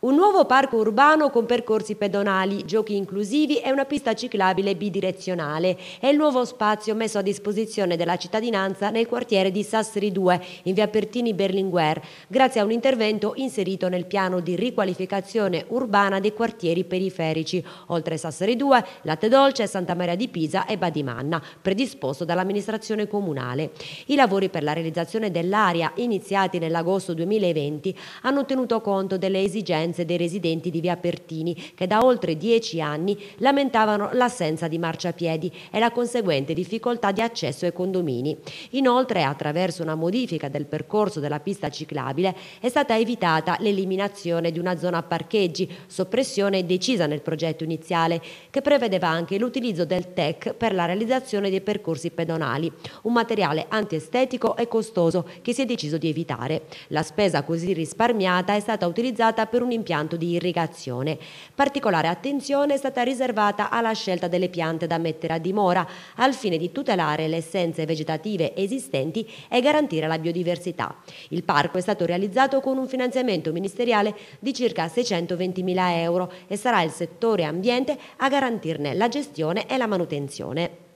Un nuovo parco urbano con percorsi pedonali, giochi inclusivi e una pista ciclabile bidirezionale è il nuovo spazio messo a disposizione della cittadinanza nel quartiere di Sassri 2, in via Pertini Berlinguer, grazie a un intervento inserito nel piano di riqualificazione urbana dei quartieri periferici, oltre Sassri 2, Latte Dolce, Santa Maria di Pisa e Badimanna, predisposto dall'amministrazione comunale. I lavori per la realizzazione dell'area, iniziati nell'agosto 2020, hanno tenuto conto delle esigenze presenze dei residenti di via Pertini che da oltre dieci anni lamentavano l'assenza di marciapiedi e la conseguente difficoltà di accesso ai condomini. Inoltre, attraverso una modifica del percorso della pista ciclabile, è stata evitata l'eliminazione di una zona parcheggi, soppressione decisa nel progetto iniziale, che prevedeva anche l'utilizzo del TEC per la realizzazione dei percorsi pedonali, un materiale antiestetico e costoso che si è deciso di evitare. La spesa così risparmiata è stata utilizzata per un impianto di irrigazione. Particolare attenzione è stata riservata alla scelta delle piante da mettere a dimora, al fine di tutelare le essenze vegetative esistenti e garantire la biodiversità. Il parco è stato realizzato con un finanziamento ministeriale di circa 620.000 euro e sarà il settore ambiente a garantirne la gestione e la manutenzione.